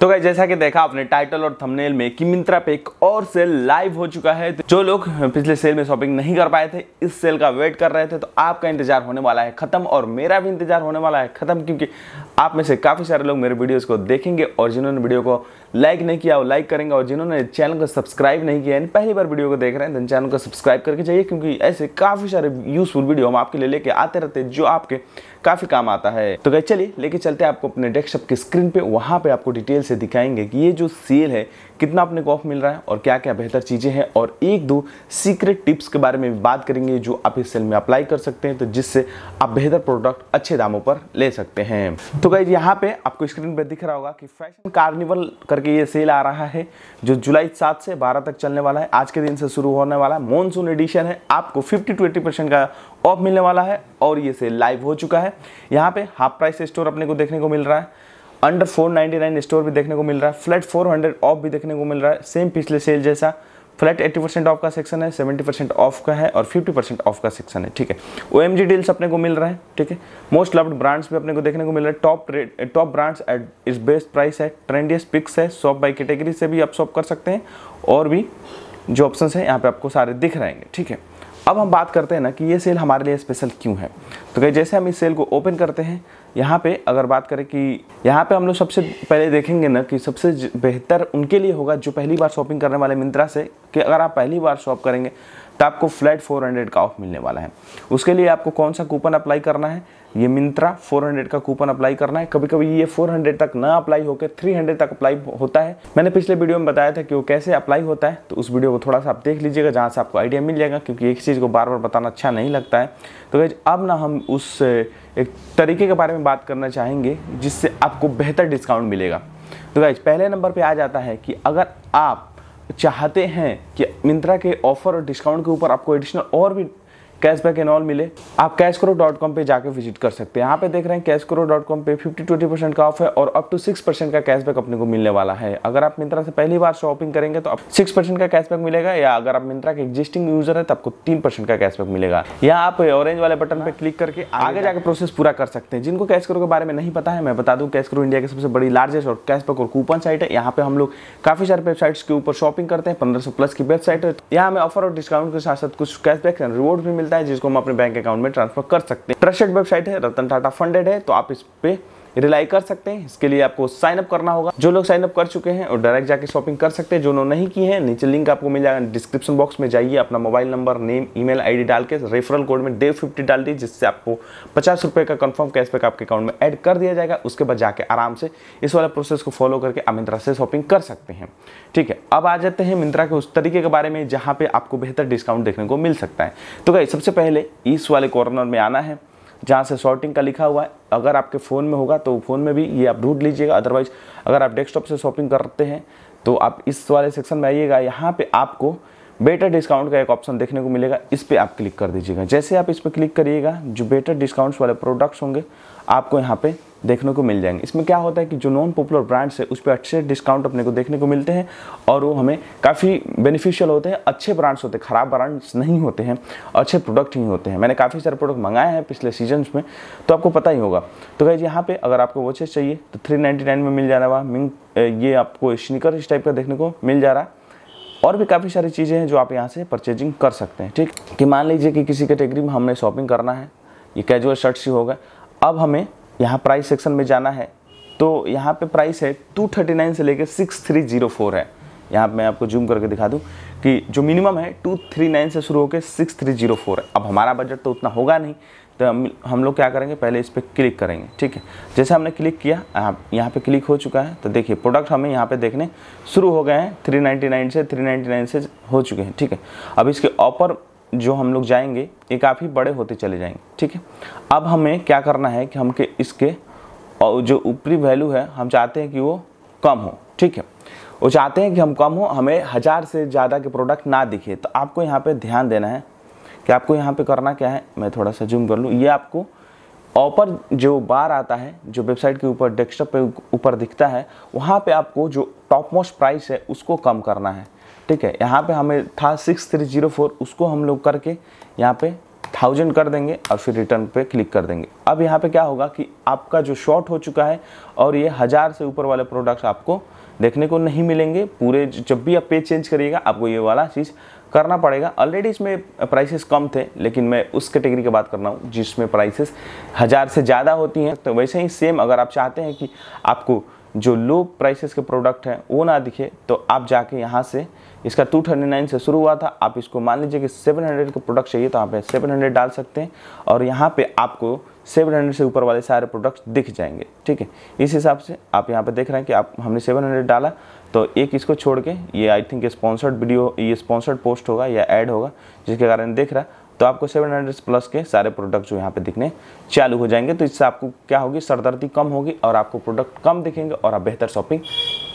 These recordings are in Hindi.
तो गाइस जैसा कि देखा आपने टाइटल और थंबनेल में कि मिंत्रा पे एक और सेल लाइव हो चुका है तो जो लोग पिछले सेल में शॉपिंग नहीं कर पाए थे इस सेल का वेट कर रहे थे तो आपका इंतजार होने वाला है खत्म और मेरा भी इंतजार होने वाला है खत्म क्योंकि आप में से काफ़ी सारे लोग मेरे वीडियोज़ को देखेंगे और जिन्होंने वीडियो को लाइक नहीं किया हो लाइक करेंगे और जिन्होंने चैनल को सब्सक्राइब नहीं किया है पहली बार वीडियो को देख रहे हैं तो चैनल को सब्सक्राइब करके चाहिए क्योंकि ऐसे काफ़ी सारे यूज़फुल वीडियो हम आपके लिए लेके आते रहते हैं जो आपके काफ़ी काम आता है तो गए चलिए लेके चलते हैं आपको अपने डेस्कटॉप की स्क्रीन पर वहाँ पर आपको डिटेल से दिखाएंगे कि ये जो सेल है कितना अपने को ऑफ मिल रहा है और क्या क्या बेहतर चीज़ें हैं और एक दो सीक्रेट टिप्स के बारे में बात करेंगे जो आप इस सेल में अप्लाई कर सकते हैं तो जिससे आप बेहतर प्रोडक्ट अच्छे दामों पर ले सकते हैं तो कहीं यहाँ पे आपको स्क्रीन पर दिख रहा होगा कि फैशन कार्निवल कर करके ये सेल आ रहा है जो जुलाई सात से बारह तक चलने वाला है आज के दिन से शुरू होने वाला है मॉनसून एडिशन है आपको फिफ्टी टू एटी परसेंट का ऑफ मिलने वाला है और ये सेल लाइव हो चुका है यहाँ पे हाफ प्राइस स्टोर अपने को देखने को मिल रहा है अंडर फोर स्टोर भी देखने को मिल रहा है फ्लैट फोर ऑफ भी देखने को मिल रहा है सेम पिछले सेल जैसा फ्लैट 80 परसेंट ऑफ का सेक्शन है 70 परसेंट ऑफ का है और 50 परसेंट ऑफ का सेक्शन है ठीक है ओ डील्स अपने को मिल रहा है ठीक है मोस्ट लव्ड ब्रांड्स भी अपने को देखने को मिल रहा है top rate top brands at इस बेस्ट प्राइस है ट्रेंडियस पिक्स है शॉप बाई कैटेगरी से भी आप शॉप कर सकते हैं और भी जो ऑप्शन है यहाँ पर आपको सारे दिख रहेंगे ठीक है अब हम बात करते हैं ना कि ये सेल हमारे लिए स्पेशल क्यों है तो कहीं जैसे हम इस सेल को ओपन करते हैं यहाँ पे अगर बात करें कि यहाँ पे हम लोग सबसे पहले देखेंगे ना कि सबसे बेहतर उनके लिए होगा जो पहली बार शॉपिंग करने वाले मिंत्रा से कि अगर आप पहली बार शॉप करेंगे तो आपको फ्लैट 400 का ऑफ मिलने वाला है उसके लिए आपको कौन सा कूपन अप्लाई करना है ये मिंत्रा 400 का कूपन अप्लाई करना है कभी कभी ये 400 तक ना अप्लाई होकर 300 तक अप्लाई होता है मैंने पिछले वीडियो में बताया था कि वो कैसे अप्लाई होता है तो उस वीडियो को थोड़ा सा आप देख लीजिएगा जहाँ से आपको आइडिया मिल जाएगा क्योंकि एक चीज़ को बार बार बताना अच्छा नहीं लगता है तो भाई अब ना हम उस एक तरीके के बारे में बात करना चाहेंगे जिससे आपको बेहतर डिस्काउंट मिलेगा तो भाई पहले नंबर पर आ जाता है कि अगर आप चाहते हैं कि मिंत्रा के ऑफर और डिस्काउंट के ऊपर आपको एडिशनल और भी कैशबैक इन ऑल मिले आप कैश करो डॉट कॉम पर जाकर विजिट कर सकते हैं यहाँ पे देख रहे हैं कैश करो डॉट कॉम पर फिफ्टी ट्वेंटी परसेंट का ऑफ है और अप टू सिक्स परसेंट का कैशबैक अपने को मिलने वाला है अगर आप मिंत्रा से पहली बार शॉपिंग करेंगे तो आप सिक्स परसेंट का कैशबैक मिलेगा या अगर आप मिंत्रा के एग्जिस्टिंग यूजर है तो आपको तीन परसेंट का कैशबैक मिलेगा या आप ऑरेंज वाले बटन पर क्लिक करके हाँ। आगे जाकर प्रोसेस पूरा कर सकते हैं जिनको कैश करो के बारे में नहीं पता है मैं बता दूँ कैश करो इंडिया की सबसे बड़ी लार्जेस्ट और कैशबैक और कूपन साइट है यहाँ पे हम लोग काफी सारे वेबसाइट्स के ऊपर शॉपिंग करते हैं पंद्रह प्लस की वेबसाइट है यहाँ हमें ऑफर और डिस्काउंट के साथ साथ कुछ कैशबैक एंड रिवॉर्ड भी मिलते मिलता है जिसको हम अपने बैंक अकाउंट में ट्रांसफर कर सकते हैं ट्रस्टेड वेबसाइट है रतन टाटा फंडेड है तो आप इस पर रिलाई कर सकते हैं इसके लिए आपको साइनअप करना होगा जो लोग साइनअप कर चुके हैं और डायरेक्ट जाके शॉपिंग कर सकते हैं जो लोग नहीं किए हैं नीचे लिंक आपको मिल जाएगा डिस्क्रिप्शन बॉक्स में जाइए अपना mobile number name email ID डाल के रेफरल कोड में डे फिफ्टी डाल दीजिए जिससे आपको पचास रुपये का कन्फर्म कैशबैक आपके अकाउंट में एड कर दिया जाएगा उसके बाद जाके आराम से इस वाला प्रोसेस को फॉलो करके आप मिंत्रा से शॉपिंग कर सकते हैं ठीक है अब आ जाते हैं मिंत्रा के उस तरीके के बारे में जहाँ पर आपको बेहतर डिस्काउंट देखने को मिल सकता है तो क्या सबसे पहले इस वाले कॉर्नर में आना है जहाँ से शॉर्टिंग का लिखा हुआ है अगर आपके फ़ोन में होगा तो फ़ोन में भी ये आप ढूंढ लीजिएगा अदरवाइज अगर आप डेस्कटॉप से शॉपिंग करते हैं तो आप इस वाले सेक्शन में आइएगा यहाँ पे आपको बेटर डिस्काउंट का एक ऑप्शन देखने को मिलेगा इस पर आप क्लिक कर दीजिएगा जैसे आप इस पर क्लिक करिएगा जो बेटर डिस्काउंट्स वाले प्रोडक्ट्स होंगे आपको यहाँ पर देखने को मिल जाएंगे इसमें क्या होता है कि जो नॉन पॉपुलर ब्रांड्स है उस पर अच्छे डिस्काउंट अपने को देखने को मिलते हैं और वो हमें काफ़ी बेनिफिशियल होते हैं अच्छे ब्रांड्स होते हैं ख़राब ब्रांड्स नहीं होते हैं अच्छे प्रोडक्ट ही होते हैं मैंने काफ़ी सारे प्रोडक्ट मंगाए हैं पिछले सीजन में तो आपको पता ही होगा तो गैज यहाँ पर अगर आपको वॉचेस चाहिए तो थ्री में मिल जाने वाला मिंग ये आपको स्निकर इस टाइप का देखने को मिल जा रहा है और भी काफ़ी सारी चीज़ें हैं जो आप यहाँ से परचेजिंग कर सकते हैं ठीक कि मान लीजिए कि किसी कैटेगरी में हमने शॉपिंग करना है ये कैजुअल शर्ट्स ही होगा अब हमें यहाँ प्राइस सेक्शन में जाना है तो यहाँ पे प्राइस है 239 से लेकर 6304 है यहाँ मैं आपको जूम करके दिखा दूँ कि जो मिनिमम है 239 से शुरू होकर 6304 है अब हमारा बजट तो उतना होगा नहीं तो हम हम लोग क्या करेंगे पहले इस पर क्लिक करेंगे ठीक है जैसे हमने क्लिक किया आप यहाँ पे क्लिक हो चुका है तो देखिए प्रोडक्ट हमें यहाँ पे देखने शुरू हो गए हैं 399 से 399 से हो चुके हैं ठीक है अब इसके ऑफर जो हम लोग जाएंगे ये काफ़ी बड़े होते चले जाएंगे ठीक है अब हमें क्या करना है कि हम के इसके और जो ऊपरी वैल्यू है हम चाहते हैं कि वो कम हो ठीक है वो चाहते हैं कि हम कम हो हमें हज़ार से ज़्यादा के प्रोडक्ट ना दिखे तो आपको यहाँ पे ध्यान देना है कि आपको यहाँ पे करना क्या है मैं थोड़ा सा जूम कर लूँ ये आपको ऑपर जो बार आता है जो वेबसाइट के ऊपर डेस्कटॉप पे ऊपर दिखता है वहाँ पे आपको जो टॉप मोस्ट प्राइस है उसको कम करना है ठीक है यहाँ पे हमें था सिक्स थ्री जीरो फोर उसको हम लोग करके यहाँ पे थाउजेंड कर देंगे और फिर रिटर्न पे क्लिक कर देंगे अब यहाँ पे क्या होगा कि आपका जो शॉर्ट हो चुका है और ये हज़ार से ऊपर वाले प्रोडक्ट्स आपको देखने को नहीं मिलेंगे पूरे जब भी आप पेज चेंज करिएगा आपको ये वाला चीज़ करना पड़ेगा ऑलरेडी इसमें प्राइसेस कम थे लेकिन मैं उस कैटेगरी की बात कर रहा हूँ जिसमें प्राइसेस हज़ार से ज़्यादा होती हैं तो वैसे ही सेम अगर आप चाहते हैं कि आपको जो लो प्राइसेस के प्रोडक्ट हैं वो ना दिखे तो आप जाके यहाँ से इसका 239 से शुरू हुआ था आप इसको मान लीजिए कि 700 का प्रोडक्ट चाहिए तो आप सेवन हंड्रेड डाल सकते हैं और यहाँ पे आपको 700 से ऊपर वाले सारे प्रोडक्ट्स दिख जाएंगे ठीक है इस हिसाब से आप यहाँ पे देख रहे हैं कि आप हमने 700 डाला तो एक इसको छोड़ के ये आई थिंक स्पॉन्सर्ड वीडियो ये स्पॉन्सर्ड पोस्ट होगा या एड होगा जिसके कारण देख रहा तो आपको सेवन हंड्रेड प्लस के सारे प्रोडक्ट जो यहाँ पे दिखने चालू हो जाएंगे तो इससे आपको क्या होगी सरदर्दी कम होगी और आपको प्रोडक्ट कम दिखेंगे और आप बेहतर शॉपिंग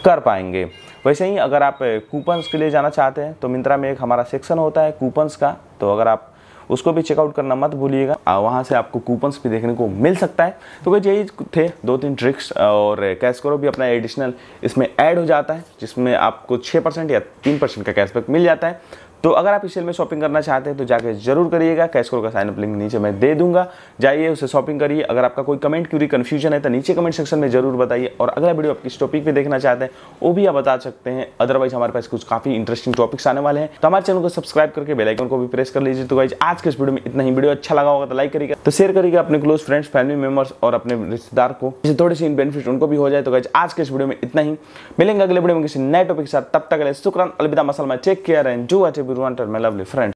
कर पाएंगे वैसे ही अगर आप कूपन्स के लिए जाना चाहते हैं तो मिंत्रा में एक हमारा सेक्शन होता है कूपन्स का तो अगर आप उसको भी चेकआउट करना मत भूलिएगा वहाँ से आपको कूपन्स भी देखने को मिल सकता है तो वह यही थे दो तीन ट्रिक्स और कैश करो भी अपना एडिशनल इसमें ऐड हो जाता है जिसमें आपको छः परसेंट या तीन परसेंट का कैशबैक मिल जाता है तो अगर आप इस सेल में शॉपिंग करना चाहते हैं तो जाकर जरूर करिएगा कैशकोर का साइनअप लिंक नीचे मैं दे दूंगा जाइए उसे शॉपिंग करिए अगर आपका कोई कमेंट क्यूरी कन्फ्यूजन है तो नीचे कमेंट सेक्शन में जरूर बताइए और अगला वीडियो आप किस टॉपिक पर देखना चाहते हैं वो भी आप बता सकते हैं अदरवाइज हमारे पास कुछ काफी इंटरेस्टिंग टॉपिक्स आने वाले हैं तो हमारे चैनल को सब्सक्राइब करके बेलाइकन को भी प्रेस कर लीजिए तो गाइज आज के इस वीडियो में इतना ही वीडियो अच्छा लगा होगा तो लाइक करिएगा तो शेयर करिएगा अपने क्लोज फ्रेंड्स फैमिली मेंबर्स और अपने रिश्तेदार को जिससे थोड़े से इन बेनिफिट उनको भी हो जाए तो गाइज आज के इस वीडियो में इतना ही मिलेंगे अगले वीडियो में किसी नए टॉपिक के साथ तब तक अलविदा मसल में चेक केयर एंड जो अच्छे want and my lovely friends.